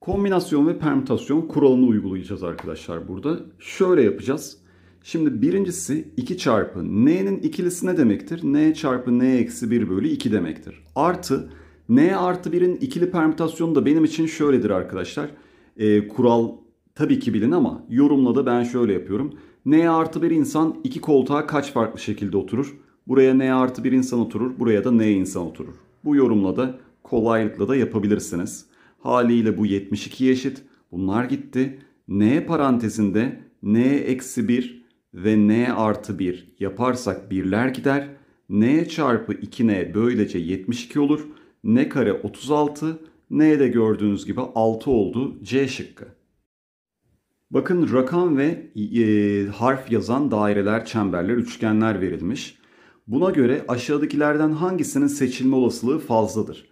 Kombinasyon ve permütasyon kuralını uygulayacağız arkadaşlar burada. Şöyle yapacağız. Şimdi birincisi 2 çarpı n'nin ikilisi ne demektir? n çarpı n eksi 1 bölü 2 demektir. Artı n artı 1'in ikili permütasyonu da benim için şöyledir arkadaşlar. E, kural tabii ki bilin ama yorumla da ben şöyle yapıyorum. n artı 1 insan iki koltuğa kaç farklı şekilde oturur? Buraya n artı 1 insan oturur, buraya da n insan oturur. Bu yorumla da kolaylıkla da yapabilirsiniz. Haliyle bu 72 eşit. Bunlar gitti. N parantezinde N eksi 1 ve N artı 1 yaparsak birler gider. N çarpı 2N böylece 72 olur. N kare 36. N de gördüğünüz gibi 6 oldu. C şıkkı. Bakın rakam ve e, harf yazan daireler, çemberler, üçgenler verilmiş. Buna göre aşağıdakilerden hangisinin seçilme olasılığı fazladır?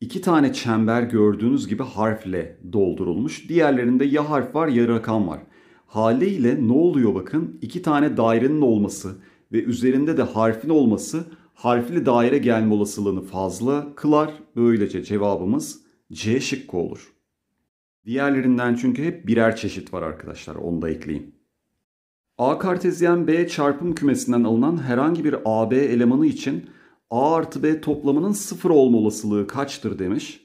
İki tane çember gördüğünüz gibi harfle doldurulmuş. Diğerlerinde ya harf var ya rakam var. Haliyle ne oluyor bakın? İki tane dairenin olması ve üzerinde de harfin olması harfli daire gelme olasılığını fazla kılar. Böylece cevabımız C şıkkı olur. Diğerlerinden çünkü hep birer çeşit var arkadaşlar. Onu da ekleyeyim. A kartezyen B çarpım kümesinden alınan herhangi bir AB elemanı için A artı B toplamının sıfır olma olasılığı kaçtır demiş.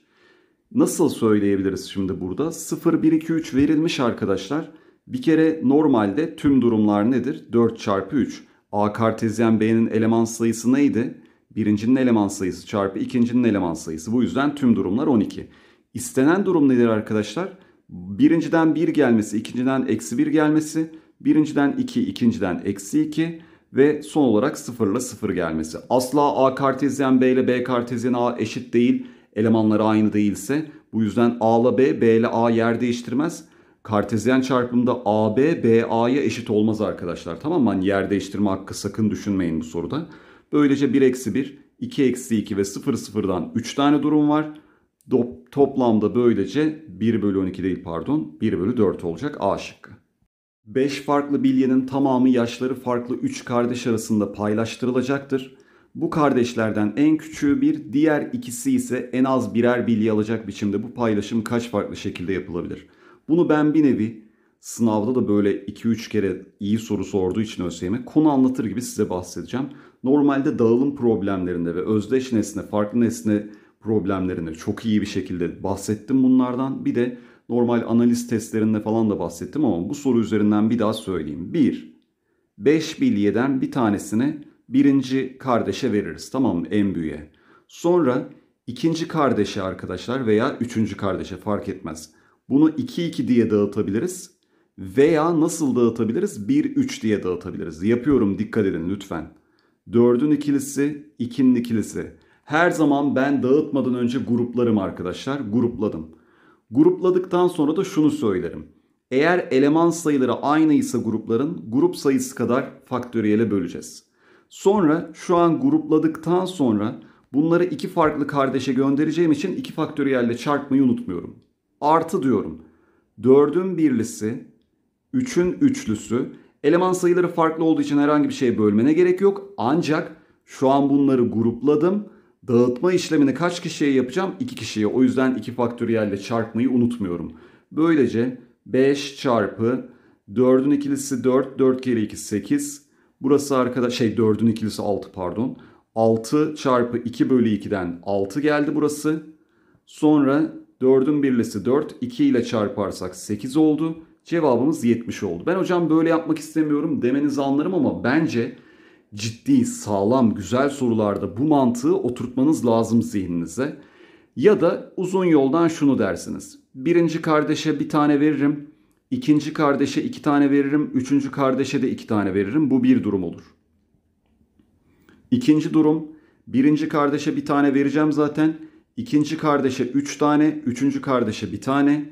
Nasıl söyleyebiliriz şimdi burada? 0, 1, 2, 3 verilmiş arkadaşlar. Bir kere normalde tüm durumlar nedir? 4 çarpı 3. A kartezyen B'nin eleman sayısı neydi? Birincinin eleman sayısı çarpı ikincinin eleman sayısı. Bu yüzden tüm durumlar 12. İstenen durum nedir arkadaşlar? Birinciden 1 gelmesi, ikinciden eksi 1 gelmesi, birinciden 2, ikinciden eksi 2, ve son olarak sıfırla sıfır gelmesi. Asla A kartezyen B ile B kartezyen A eşit değil. Elemanları aynı değilse bu yüzden A ile B, B ile A yer değiştirmez. Kartezyen çarpımda AB, BA'ya eşit olmaz arkadaşlar. Tamam mı? Hani yer değiştirme hakkı sakın düşünmeyin bu soruda. Böylece 1 eksi 1, 2 eksi 2 ve 0 sıfırdan 3 tane durum var. Toplamda böylece 1 bölü 12 değil pardon 1 bölü 4 olacak A şıkkı. 5 farklı bilyenin tamamı yaşları farklı 3 kardeş arasında paylaştırılacaktır. Bu kardeşlerden en küçüğü bir, diğer ikisi ise en az birer bilye alacak biçimde bu paylaşım kaç farklı şekilde yapılabilir? Bunu ben bir nevi sınavda da böyle 2-3 kere iyi soru sorduğu için ÖSYM konu anlatır gibi size bahsedeceğim. Normalde dağılım problemlerinde ve özdeş nesne, farklı nesne problemlerinde çok iyi bir şekilde bahsettim bunlardan. Bir de normal analiz testlerinde falan da bahsettim ama bu soru üzerinden bir daha söyleyeyim. 1. 5 bilyeden bir tanesini birinci kardeşe veririz tamam mı en büyüğe. Sonra ikinci kardeşe arkadaşlar veya üçüncü kardeşe fark etmez. Bunu 2-2 diye dağıtabiliriz veya nasıl dağıtabiliriz 1-3 diye dağıtabiliriz. Yapıyorum dikkat edin lütfen. 4'ün ikilisi, 2'nin ikilisi. Her zaman ben dağıtmadan önce gruplarım arkadaşlar. Grupladım. Grupladıktan sonra da şunu söylerim. Eğer eleman sayıları aynıysa grupların grup sayısı kadar faktöriyele böleceğiz. Sonra şu an grupladıktan sonra bunları iki farklı kardeşe göndereceğim için iki faktöriyelle çarpmayı unutmuyorum. Artı diyorum. 4'ün birlisi, 3'ün üçlüsü. Eleman sayıları farklı olduğu için herhangi bir şeye bölmene gerek yok. Ancak şu an bunları grupladım. Dağıtma işlemini kaç kişiye yapacağım? 2 kişiye. O yüzden 2 faktöriyel çarpmayı unutmuyorum. Böylece 5 çarpı 4'ün ikilisi 4, 4 kere 2 8. Burası arkada şey 4'ün ikilisi 6 pardon. 6 çarpı 2 bölü 2'den 6 geldi burası. Sonra 4'ün birlisi 4, 2 ile çarparsak 8 oldu. Cevabımız 70 oldu. Ben hocam böyle yapmak istemiyorum demenizi anlarım ama bence ciddi, sağlam, güzel sorularda bu mantığı oturtmanız lazım zihninize. Ya da uzun yoldan şunu dersiniz. Birinci kardeşe bir tane veririm. ikinci kardeşe iki tane veririm. Üçüncü kardeşe de iki tane veririm. Bu bir durum olur. İkinci durum. Birinci kardeşe bir tane vereceğim zaten. İkinci kardeşe üç tane. Üçüncü kardeşe bir tane.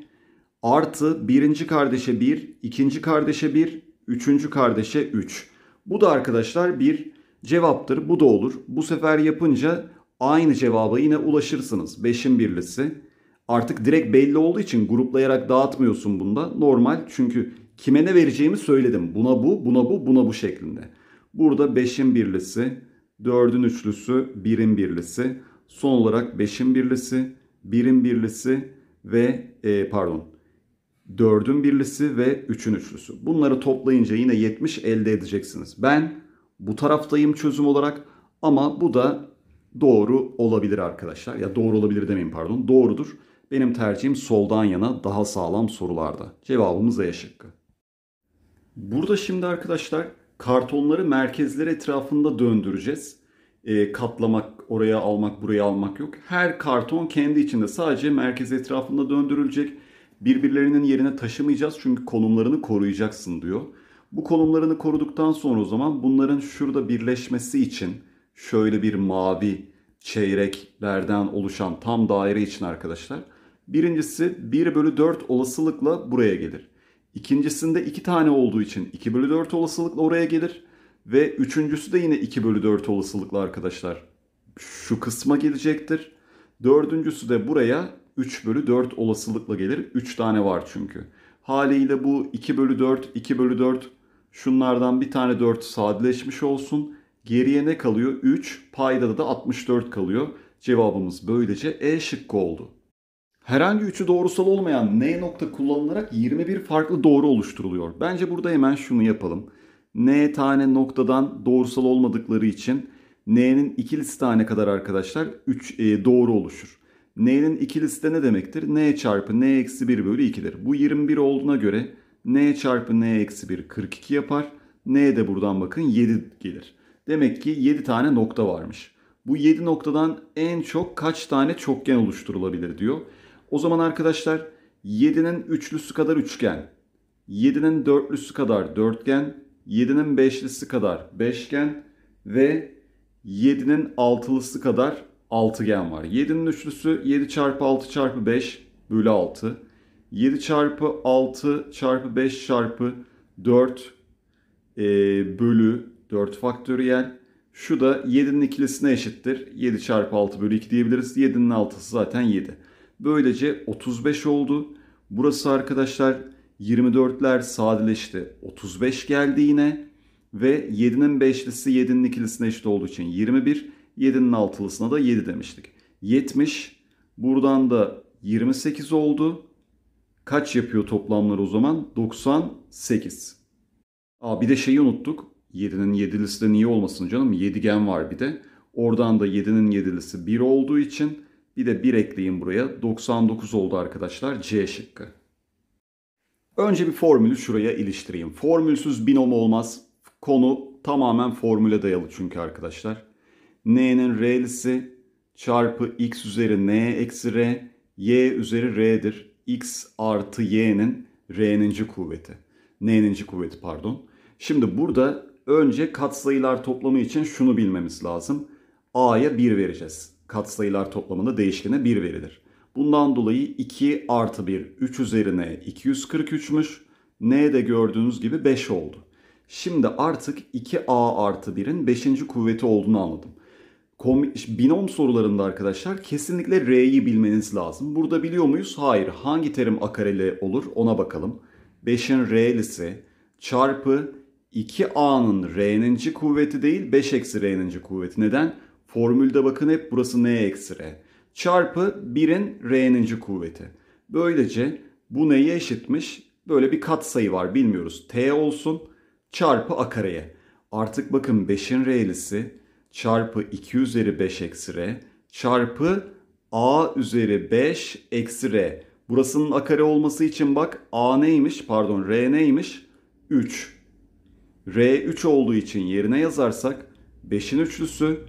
Artı birinci kardeşe bir. ikinci kardeşe bir. Üçüncü kardeşe üç. Bu da arkadaşlar bir cevaptır. Bu da olur. Bu sefer yapınca aynı cevaba yine ulaşırsınız. 5'in birlisi. Artık direkt belli olduğu için gruplayarak dağıtmıyorsun bunda. Normal çünkü kime ne vereceğimi söyledim. Buna bu, buna bu, buna bu şeklinde. Burada 5'in birlisi, 4'ün üçlüsü, 1'in birlisi. Son olarak 5'in birlisi, 1'in birlisi ve e, pardon 4'ün birlisi ve 3'ün üçlüsü. Bunları toplayınca yine 70 elde edeceksiniz. Ben bu taraftayım çözüm olarak ama bu da doğru olabilir arkadaşlar. Ya doğru olabilir demeyin pardon. Doğrudur. Benim tercihim soldan yana daha sağlam sorularda. Cevabımız E şıkkı. Burada şimdi arkadaşlar kartonları merkezler etrafında döndüreceğiz. E, katlamak, oraya almak, buraya almak yok. Her karton kendi içinde sadece merkez etrafında döndürülecek Birbirlerinin yerine taşımayacağız çünkü konumlarını koruyacaksın diyor. Bu konumlarını koruduktan sonra o zaman bunların şurada birleşmesi için şöyle bir mavi çeyreklerden oluşan tam daire için arkadaşlar. Birincisi 1 bölü 4 olasılıkla buraya gelir. İkincisinde 2 tane olduğu için 2 bölü 4 olasılıkla oraya gelir. Ve üçüncüsü de yine 2 bölü 4 olasılıkla arkadaşlar şu kısma gelecektir. Dördüncüsü de buraya 3 bölü 4 olasılıkla gelir. 3 tane var çünkü. Haliyle bu 2 bölü 4, 2 bölü 4 şunlardan bir tane 4 sadeleşmiş olsun. Geriye ne kalıyor? 3, Payda da 64 kalıyor. Cevabımız böylece E şıkkı oldu. Herhangi üçü doğrusal olmayan N nokta kullanılarak 21 farklı doğru oluşturuluyor. Bence burada hemen şunu yapalım. N tane noktadan doğrusal olmadıkları için N'nin ikilisi tane kadar arkadaşlar 3 e, doğru oluşur n'nin ikilisi de ne demektir? n çarpı n eksi 1 bölü 2'dir. Bu 21 olduğuna göre n çarpı n eksi 1 42 yapar. n de buradan bakın 7 gelir. Demek ki 7 tane nokta varmış. Bu 7 noktadan en çok kaç tane çokgen oluşturulabilir diyor. O zaman arkadaşlar 7'nin üçlüsü kadar üçgen, 7'nin dörtlüsü kadar dörtgen, 7'nin beşlisi kadar beşgen ve 7'nin altılısı kadar altıgen var. 7'nin üçlüsü 7 çarpı 6 çarpı 5 bölü 6. 7 çarpı 6 çarpı 5 çarpı 4 e, bölü 4 faktöriyel. Şu da 7'nin ikilisine eşittir. 7 çarpı 6 bölü 2 diyebiliriz. 7'nin altısı zaten 7. Böylece 35 oldu. Burası arkadaşlar 24'ler sadeleşti. 35 geldi yine. Ve 7'nin beşlisi 7'nin ikilisine eşit olduğu için 21. 7'nin altılısına da 7 demiştik. 70 buradan da 28 oldu. Kaç yapıyor toplamlar o zaman? 98. Aa bir de şeyi unuttuk. 7'nin 7'lisi de niye olmasın canım? Yedigen var bir de. Oradan da 7'nin 7'lisi 1 olduğu için bir de 1 ekleyin buraya. 99 oldu arkadaşlar C şıkkı. Önce bir formülü şuraya iliştireyim. Formülsüz binom olmaz. Konu tamamen formüle dayalı çünkü arkadaşlar n'nin r'lisi çarpı x üzeri n eksi r, y üzeri r'dir. x artı y'nin r'ninci kuvveti. n'ninci kuvveti pardon. Şimdi burada önce katsayılar toplamı için şunu bilmemiz lazım. a'ya 1 vereceğiz. Katsayılar toplamında değişkene 1 verilir. Bundan dolayı 2 artı 1 3 üzerine 243'müş. n de gördüğünüz gibi 5 oldu. Şimdi artık 2a artı 1'in 5. kuvveti olduğunu anladım binom sorularında arkadaşlar kesinlikle R'yi bilmeniz lazım. Burada biliyor muyuz? Hayır. Hangi terim akareli olur ona bakalım. 5'in R'lisi çarpı 2A'nın R'ninci kuvveti değil 5 eksi R'ninci kuvveti. Neden? Formülde bakın hep burası N eksi R. Çarpı 1'in R'ninci kuvveti. Böylece bu neye eşitmiş? Böyle bir katsayı var bilmiyoruz. T olsun çarpı A kareye. Artık bakın 5'in R'lisi çarpı 2 üzeri 5 eksi r çarpı a üzeri 5 eksi r. Burasının a kare olması için bak a neymiş pardon r neymiş? 3. r 3 olduğu için yerine yazarsak 5'in üçlüsü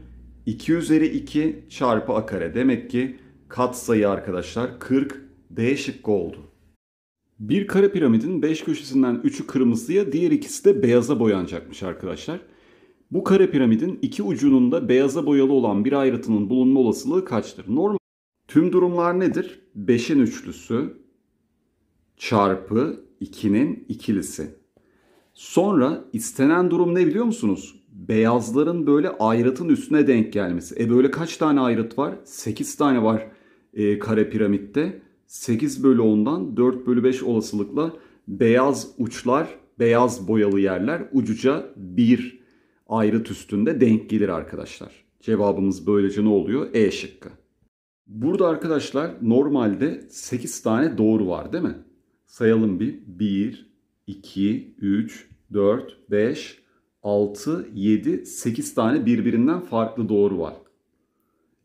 2 üzeri 2 çarpı a kare. Demek ki kat katsayı arkadaşlar 40 D şıkkı oldu. Bir kare piramidin 5 köşesinden 3'ü kırmızıya diğer ikisi de beyaza boyanacakmış arkadaşlar. Bu kare piramidin iki ucunun da beyaza boyalı olan bir ayrıtının bulunma olasılığı kaçtır? Normal tüm durumlar nedir? 5'in üçlüsü çarpı 2'nin ikilisi. Sonra istenen durum ne biliyor musunuz? Beyazların böyle ayrıtın üstüne denk gelmesi. E böyle kaç tane ayrıt var? 8 tane var e, kare piramitte. 8 bölü 10'dan 4 bölü 5 olasılıkla beyaz uçlar, beyaz boyalı yerler ucuca 1 ayrıt üstünde denk gelir arkadaşlar. Cevabımız böylece ne oluyor? E şıkkı. Burada arkadaşlar normalde 8 tane doğru var değil mi? Sayalım bir. 1, 2, 3, 4, 5, 6, 7, 8 tane birbirinden farklı doğru var.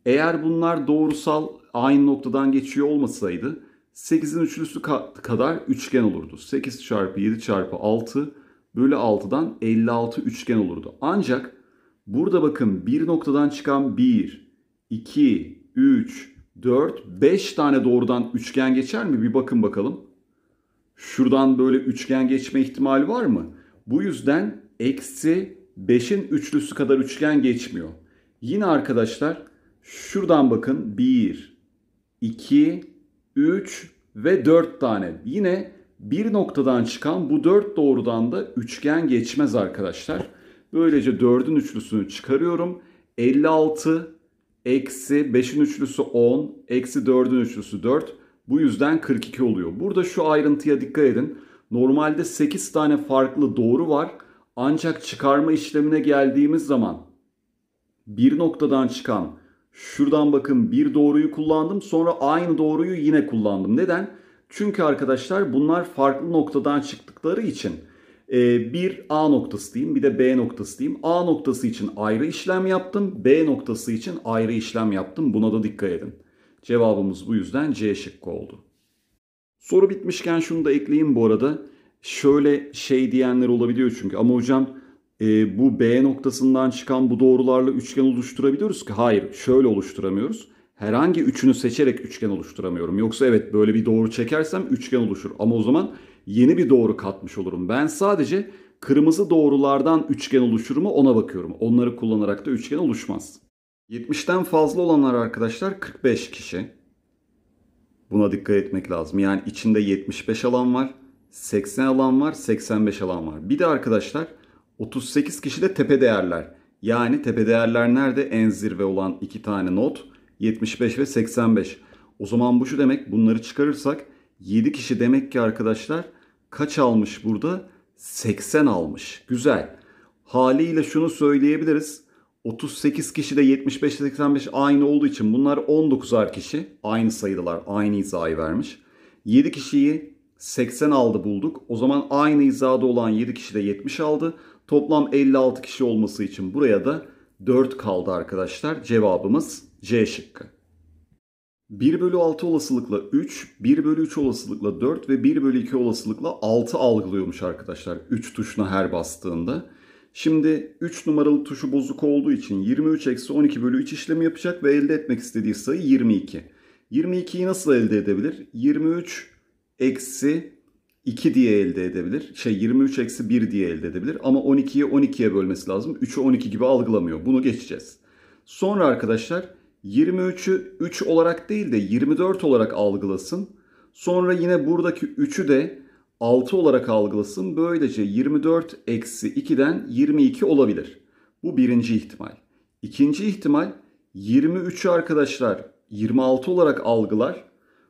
Eğer bunlar doğrusal aynı noktadan geçiyor olmasaydı 8'in üçlüsü kadar üçgen olurdu. 8 çarpı 7 çarpı 6 bölü 6'dan 56 üçgen olurdu. Ancak burada bakın bir noktadan çıkan 1, 2, 3, 4, 5 tane doğrudan üçgen geçer mi? Bir bakın bakalım. Şuradan böyle üçgen geçme ihtimali var mı? Bu yüzden eksi 5'in üçlüsü kadar üçgen geçmiyor. Yine arkadaşlar şuradan bakın 1, 2, 3 ve 4 tane. Yine bir noktadan çıkan bu dört doğrudan da üçgen geçmez arkadaşlar. Böylece 4'ün üçlüsünü çıkarıyorum. 56 eksi 5'in üçlüsü 10 eksi 4'ün üçlüsü 4. Bu yüzden 42 oluyor. Burada şu ayrıntıya dikkat edin. Normalde 8 tane farklı doğru var. Ancak çıkarma işlemine geldiğimiz zaman bir noktadan çıkan şuradan bakın bir doğruyu kullandım sonra aynı doğruyu yine kullandım. Neden? Çünkü arkadaşlar bunlar farklı noktadan çıktıkları için e, bir A noktası diyeyim bir de B noktası diyeyim. A noktası için ayrı işlem yaptım. B noktası için ayrı işlem yaptım. Buna da dikkat edin. Cevabımız bu yüzden C şıkkı oldu. Soru bitmişken şunu da ekleyeyim bu arada. Şöyle şey diyenler olabiliyor çünkü ama hocam e, bu B noktasından çıkan bu doğrularla üçgen oluşturabiliyoruz ki hayır şöyle oluşturamıyoruz herhangi üçünü seçerek üçgen oluşturamıyorum. Yoksa evet böyle bir doğru çekersem üçgen oluşur. Ama o zaman yeni bir doğru katmış olurum. Ben sadece kırmızı doğrulardan üçgen oluşur mu ona bakıyorum. Onları kullanarak da üçgen oluşmaz. 70'ten fazla olanlar arkadaşlar 45 kişi. Buna dikkat etmek lazım. Yani içinde 75 alan var, 80 alan var, 85 alan var. Bir de arkadaşlar 38 kişi de tepe değerler. Yani tepe değerler nerede? En zirve olan iki tane not. 75 ve 85. O zaman bu şu demek bunları çıkarırsak 7 kişi demek ki arkadaşlar kaç almış burada? 80 almış. Güzel. Haliyle şunu söyleyebiliriz. 38 kişi de 75 85 aynı olduğu için bunlar 19'ar kişi. Aynı sayıdalar, aynı hizayı vermiş. 7 kişiyi 80 aldı bulduk. O zaman aynı hizada olan 7 kişi de 70 aldı. Toplam 56 kişi olması için buraya da 4 kaldı arkadaşlar. Cevabımız C şıkkı. 1 bölü 6 olasılıkla 3, 1 bölü 3 olasılıkla 4 ve 1 bölü 2 olasılıkla 6 algılıyormuş arkadaşlar 3 tuşuna her bastığında. Şimdi 3 numaralı tuşu bozuk olduğu için 23 eksi 12 bölü 3 işlemi yapacak ve elde etmek istediği sayı 22. 22'yi nasıl elde edebilir? 23 eksi 2 diye elde edebilir. Şey 23 eksi 1 diye elde edebilir. Ama 12'yi 12'ye bölmesi lazım. 3'ü 12 gibi algılamıyor. Bunu geçeceğiz. Sonra arkadaşlar 23'ü 3 olarak değil de 24 olarak algılasın. Sonra yine buradaki 3'ü de 6 olarak algılasın. Böylece 24 eksi 2'den 22 olabilir. Bu birinci ihtimal. İkinci ihtimal 23'ü arkadaşlar 26 olarak algılar.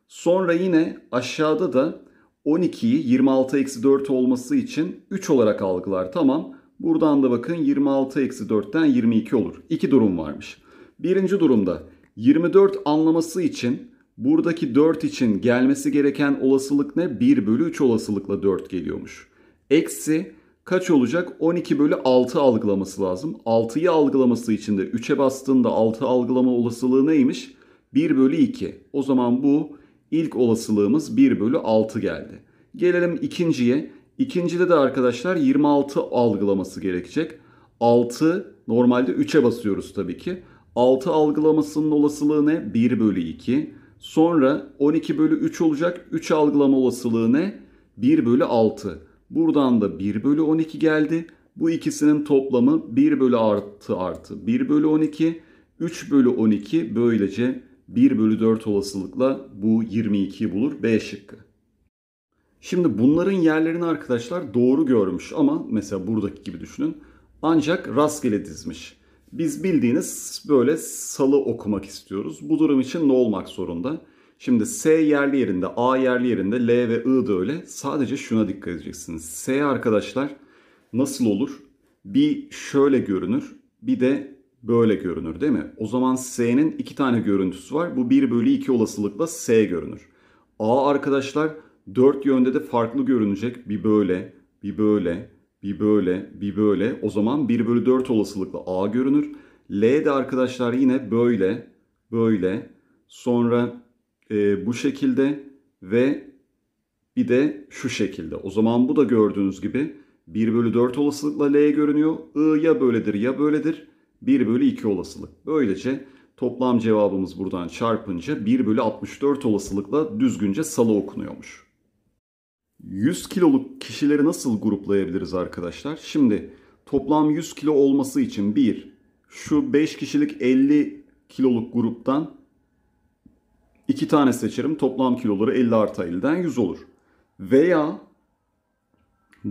Sonra yine aşağıda da 12'yi 26-4 eksi olması için 3 olarak algılar. Tamam. Buradan da bakın 26-4'ten eksi 22 olur. İki durum varmış. Birinci durumda 24 anlaması için buradaki 4 için gelmesi gereken olasılık ne? 1 bölü 3 olasılıkla 4 geliyormuş. Eksi kaç olacak? 12 bölü 6 algılaması lazım. 6'yı algılaması için de 3'e bastığında 6 algılama olasılığı neymiş? 1 bölü 2. O zaman bu İlk olasılığımız 1 bölü 6 geldi. Gelelim ikinciye. İkincide de arkadaşlar 26 algılaması gerekecek. 6 normalde 3'e basıyoruz tabii ki. 6 algılamasının olasılığı ne? 1 bölü 2. Sonra 12 bölü 3 olacak. 3 algılama olasılığı ne? 1 bölü 6. Buradan da 1 bölü 12 geldi. Bu ikisinin toplamı 1 bölü artı artı 1 bölü 12. 3 bölü 12 böylece 1 bölü 4 olasılıkla bu 22'yi bulur B şıkkı. Şimdi bunların yerlerini arkadaşlar doğru görmüş ama mesela buradaki gibi düşünün. Ancak rastgele dizmiş. Biz bildiğiniz böyle salı okumak istiyoruz. Bu durum için ne olmak zorunda? Şimdi S yerli yerinde, A yerli yerinde, L ve I da öyle. Sadece şuna dikkat edeceksiniz. S arkadaşlar nasıl olur? Bir şöyle görünür, bir de böyle görünür değil mi? O zaman S'nin iki tane görüntüsü var. Bu 1 bölü 2 olasılıkla S görünür. A arkadaşlar dört yönde de farklı görünecek. Bir böyle, bir böyle, bir böyle, bir böyle. O zaman 1 bölü 4 olasılıkla A görünür. L de arkadaşlar yine böyle, böyle. Sonra e, bu şekilde ve bir de şu şekilde. O zaman bu da gördüğünüz gibi 1 bölü 4 olasılıkla L görünüyor. I ya böyledir ya böyledir. 1 bölü 2 olasılık. Böylece toplam cevabımız buradan çarpınca 1 bölü 64 olasılıkla düzgünce salı okunuyormuş. 100 kiloluk kişileri nasıl gruplayabiliriz arkadaşlar? Şimdi toplam 100 kilo olması için 1 şu 5 kişilik 50 kiloluk gruptan 2 tane seçerim. Toplam kiloları 50 artı 50'den 100 olur. Veya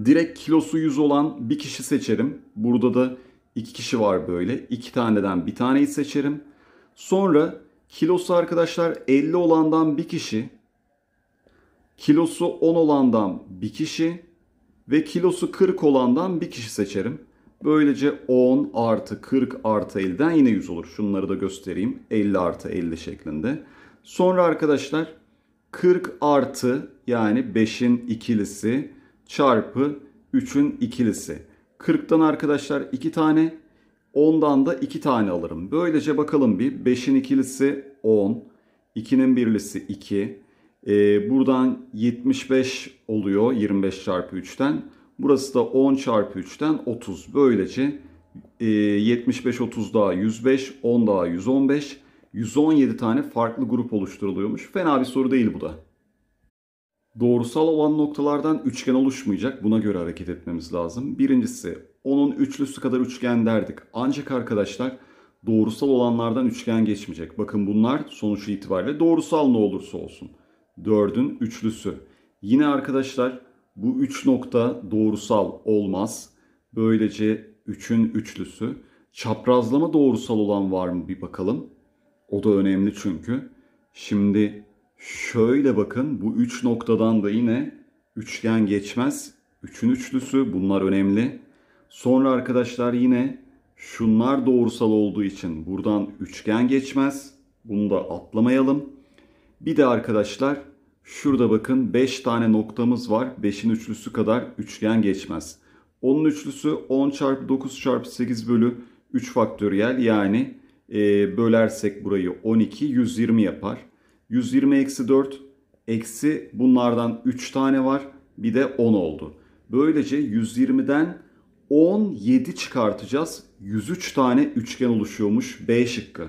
direkt kilosu 100 olan bir kişi seçerim. Burada da iki kişi var böyle. İki taneden bir taneyi seçerim. Sonra kilosu arkadaşlar 50 olandan bir kişi, kilosu 10 olandan bir kişi ve kilosu 40 olandan bir kişi seçerim. Böylece 10 artı 40 artı 50'den yine 100 olur. Şunları da göstereyim. 50 artı 50 şeklinde. Sonra arkadaşlar 40 artı yani 5'in ikilisi çarpı 3'ün ikilisi. 40'tan arkadaşlar 2 tane, 10'dan da 2 tane alırım. Böylece bakalım bir 5'in ikilisi 10, 2'nin birlisi 2. Ee, buradan 75 oluyor 25 çarpı 3'ten. Burası da 10 çarpı 3'ten 30. Böylece e, 75 30 daha 105, 10 daha 115. 117 tane farklı grup oluşturuluyormuş. Fena bir soru değil bu da doğrusal olan noktalardan üçgen oluşmayacak. Buna göre hareket etmemiz lazım. Birincisi onun üçlüsü kadar üçgen derdik. Ancak arkadaşlar doğrusal olanlardan üçgen geçmeyecek. Bakın bunlar sonuç itibariyle doğrusal ne olursa olsun. 4'ün üçlüsü. Yine arkadaşlar bu üç nokta doğrusal olmaz. Böylece üçün üçlüsü. Çaprazlama doğrusal olan var mı bir bakalım. O da önemli çünkü. Şimdi Şöyle bakın bu üç noktadan da yine üçgen geçmez. Üçün üçlüsü bunlar önemli. Sonra arkadaşlar yine şunlar doğrusal olduğu için buradan üçgen geçmez. Bunu da atlamayalım. Bir de arkadaşlar şurada bakın 5 tane noktamız var. 5'in üçlüsü kadar üçgen geçmez. Onun üçlüsü 10 çarpı 9 çarpı 8 bölü 3 faktöriyel yani e, bölersek burayı 12 120 yapar. 120 eksi 4 eksi bunlardan 3 tane var. Bir de 10 oldu. Böylece 120'den 17 çıkartacağız. 103 tane üçgen oluşuyormuş B şıkkı.